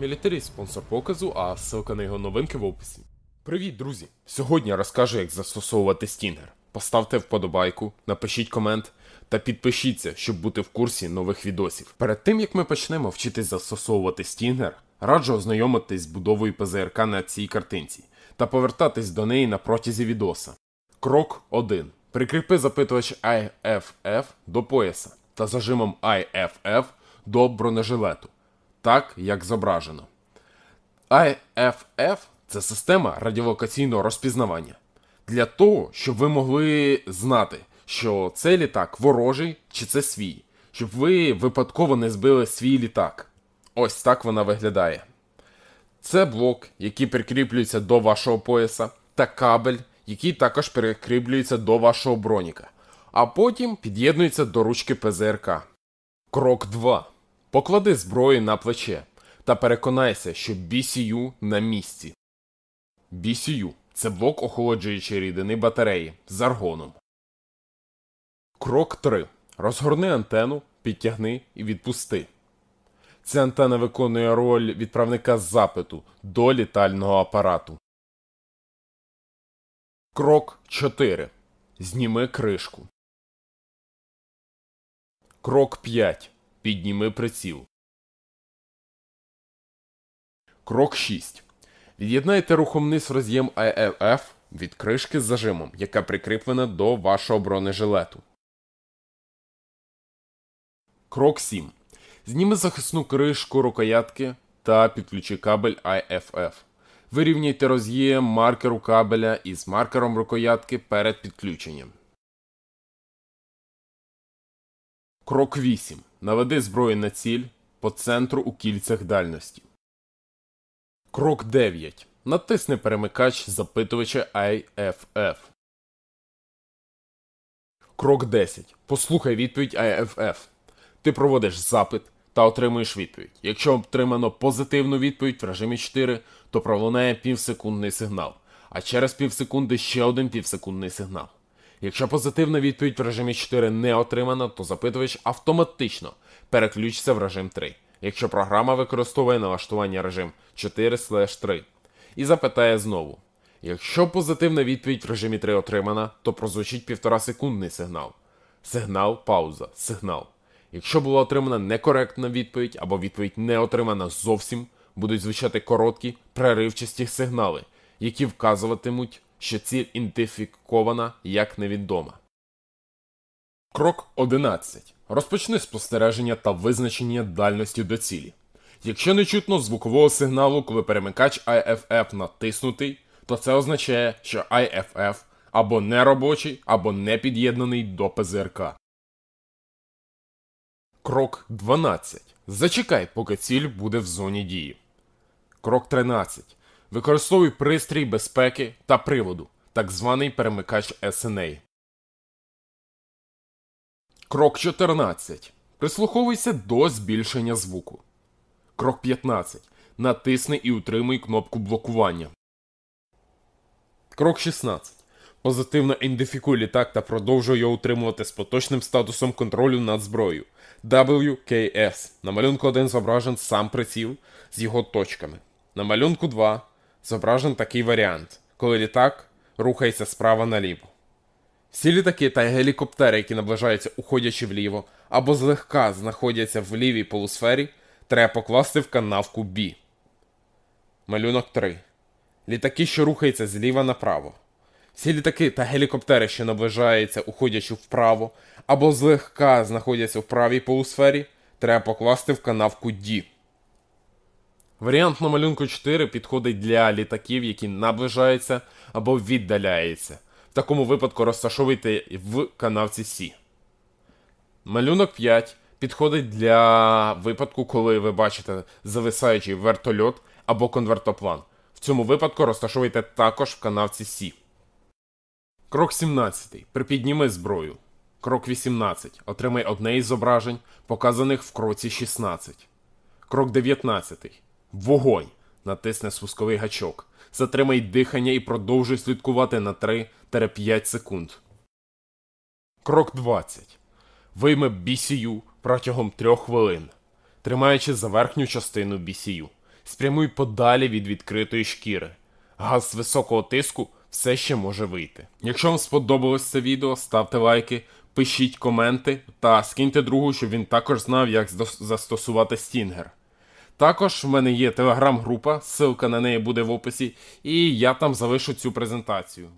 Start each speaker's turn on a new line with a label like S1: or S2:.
S1: Мілітарій спонсор показу, а ссылка на його новинки в описі. Привіт, друзі! Сьогодні розкажу, як застосовувати стінгер. Поставте вподобайку, напишіть комент та підпишіться, щоб бути в курсі нових відосів. Перед тим як ми почнемо вчитись застосовувати стінгер, раджу ознайомитись з будовою ПЗРК на цій картинці та повертатись до неї на протязі відоса. Крок 1. Прикріпи запитувач IFF до пояса та зажимом IFF до бронежилету так, як зображено. IFF це система радіолокаційного розпізнавання. Для того, щоб ви могли знати, що цей літак ворожий чи це свій, щоб ви випадково не збили свій літак. Ось так вона виглядає. Це блок, який прикріплюється до вашого пояса, та кабель, який також прикріплюється до вашого броніка, а потім під'єднується до ручки ПЗРК. Крок 2. Поклади зброю на плече та переконайся, що BCU на місці. BCU це блок охолоджуючої рідини батареї з аргоном. Крок 3. Розгорни антенну, підтягни і відпусти. Ця антенна виконує роль відправника запиту до літального апарату. Крок 4. Зніми кришку. Крок 5. Підніми приціл. Крок 6. Від'єднайте рухом низ роз'єм ILF е від кришки з зажимом, яка прикріплена до вашого бронежилету. Крок 7. Зніми захисну кришку рукоятки та підключи кабель IFF. Е Вирівняйте роз'єм маркеру кабеля із маркером рукоятки перед підключенням. Крок 8. Наведи зброю на ціль по центру у кільцях дальності. Крок 9. Натисни перемикач запитувача IFF. Крок 10. Послухай відповідь IFF. Ти проводиш запит та отримуєш відповідь. Якщо отримано позитивну відповідь в режимі 4, то пролунає півсекундний сигнал. А через півсекунди ще один півсекундний сигнал. Якщо позитивна відповідь в режимі 4 не отримана, то запитувач автоматично переключиться в режим 3, якщо програма використовує налаштування режим 4-3 і запитає знову. Якщо позитивна відповідь в режимі 3 отримана, то прозвучить 1,5 секундний сигнал. Сигнал, пауза, сигнал. Якщо була отримана некоректна відповідь або відповідь не отримана зовсім, будуть звучати короткі, преривчасті сигнали, які вказуватимуть що ціль ідентифікована як невідома. Крок 11. Розпочни спостереження та визначення дальності до цілі. Якщо не чутно звукового сигналу, коли перемикач IFF натиснутий, то це означає, що IFF або неробочий, або не під'єднаний до ПЗРК. Крок 12. Зачекай, поки ціль буде в зоні дії. Крок 13. Використовуй пристрій безпеки та приводу, так званий перемикач SNA. Крок 14. Прислуховуйся до збільшення звуку. Крок 15. Натисни і утримуй кнопку блокування. Крок 16. Позитивно ідентифікуй літак та продовжуй його утримувати з поточним статусом контролю над зброєю WKS. На малюнку 1 зображен сам приціл з його точками. На малюнку 2 зображен такий варіант, коли літак рухається справа наліво. Всі літаки та гелікоптери, які наближаються, уходячи вліво, або злегка знаходяться в лівій полусфері, треба покласти в канавку B. Малюнок 3. Літаки, що рухаються зліва направо. Всі літаки та гелікоптери, що наближаються, уходячи вправо, або злегка знаходяться в правій полусфері, треба покласти в канавку D. Варіант на малюнку 4 підходить для літаків, які наближаються або віддаляються. В такому випадку розташовуйте в канавці Сі. Малюнок 5 підходить для випадку, коли ви бачите зависаючий вертольот або конвертоплан. В цьому випадку розташовуйте також в канавці Сі. Крок 17. Припідніми зброю. Крок 18. Отримай одне із зображень, показаних в кроці 16. Крок 19. Вогонь! натисне спусковий гачок. Затримай дихання і продовжуй слідкувати на 3-5 секунд. Крок 20. Вийми бісію протягом 3 хвилин. Тримаючи за верхню частину бісію. Спрямуй подалі від відкритої шкіри. Газ з високого тиску все ще може вийти. Якщо вам сподобалось це відео, ставте лайки, пишіть коменти та скиньте другу, щоб він також знав, як застосувати стінгер. Також в мене є телеграм-група, ссылка на неї буде в описі, і я там залишу цю презентацію.